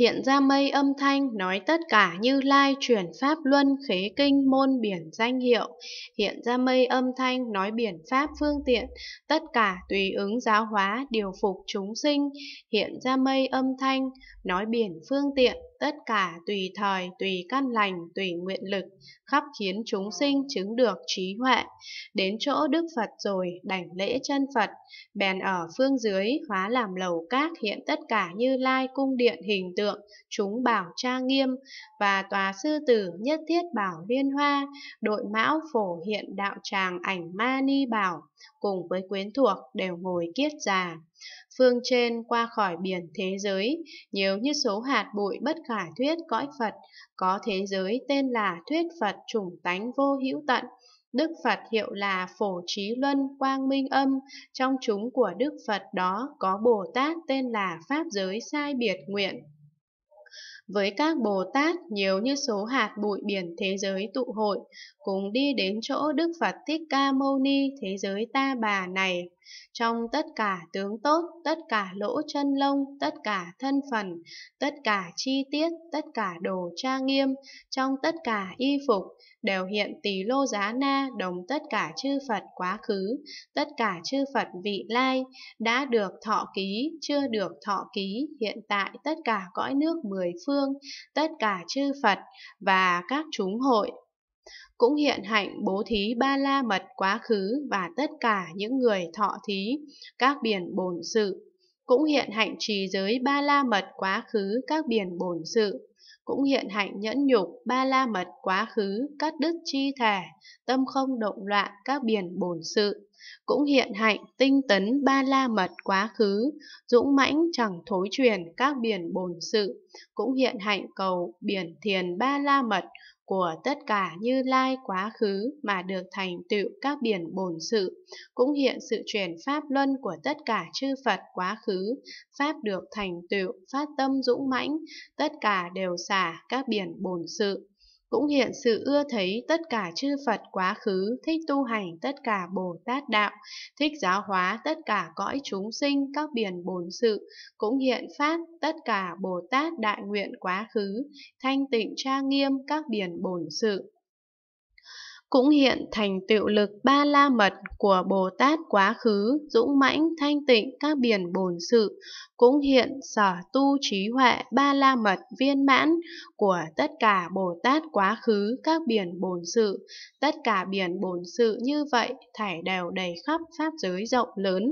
hiện ra mây âm thanh nói tất cả như lai truyền pháp luân khế kinh môn biển danh hiệu hiện ra mây âm thanh nói biển pháp phương tiện tất cả tùy ứng giáo hóa điều phục chúng sinh hiện ra mây âm thanh nói biển phương tiện tất cả tùy thời tùy căn lành tùy nguyện lực khắp khiến chúng sinh chứng được trí huệ đến chỗ đức phật rồi đảnh lễ chân phật bèn ở phương dưới khóa làm lầu cát hiện tất cả như lai cung điện hình tượng chúng bảo trang nghiêm và tòa sư tử nhất thiết bảo liên hoa đội mão phổ hiện đạo tràng ảnh ma ni bảo cùng với quyến thuộc đều ngồi kiết già phương trên qua khỏi biển thế giới, nhiều như số hạt bụi bất khả thuyết cõi Phật, có thế giới tên là thuyết Phật chủng tánh vô hữu tận. Đức Phật hiệu là Phổ Trí Luân Quang Minh Âm, trong chúng của Đức Phật đó có Bồ Tát tên là Pháp Giới Sai Biệt Nguyện. Với các Bồ Tát nhiều như số hạt bụi biển thế giới tụ hội, cùng đi đến chỗ Đức Phật Thích Ca Mâu Ni thế giới ta bà này trong tất cả tướng tốt, tất cả lỗ chân lông, tất cả thân phần, tất cả chi tiết, tất cả đồ tra nghiêm, trong tất cả y phục, đều hiện tỷ lô giá na đồng tất cả chư Phật quá khứ, tất cả chư Phật vị lai, đã được thọ ký, chưa được thọ ký, hiện tại tất cả cõi nước mười phương, tất cả chư Phật và các chúng hội cũng hiện hạnh bố thí ba la mật quá khứ và tất cả những người thọ thí các biển bổn sự cũng hiện hạnh trì giới ba la mật quá khứ các biển bổn sự cũng hiện hạnh nhẫn nhục ba la mật quá khứ cắt đứt chi thể tâm không động loạn các biển bổn sự cũng hiện hạnh tinh tấn ba la mật quá khứ dũng mãnh chẳng thối truyền các biển bổn sự cũng hiện hạnh cầu biển thiền ba la mật của tất cả như lai quá khứ mà được thành tựu các biển bổn sự, cũng hiện sự chuyển pháp luân của tất cả chư Phật quá khứ, pháp được thành tựu, phát tâm dũng mãnh, tất cả đều xả các biển bổn sự cũng hiện sự ưa thấy tất cả chư Phật quá khứ, thích tu hành tất cả Bồ Tát đạo, thích giáo hóa tất cả cõi chúng sinh các biển bổn sự, cũng hiện phát tất cả Bồ Tát đại nguyện quá khứ, thanh tịnh tra nghiêm các biển bổn sự cũng hiện thành tựu lực ba la mật của Bồ Tát quá khứ, dũng mãnh thanh tịnh các biển bồn sự, cũng hiện sở tu trí huệ ba la mật viên mãn của tất cả Bồ Tát quá khứ các biển bồn sự, tất cả biển bồn sự như vậy thải đều đầy khắp pháp giới rộng lớn.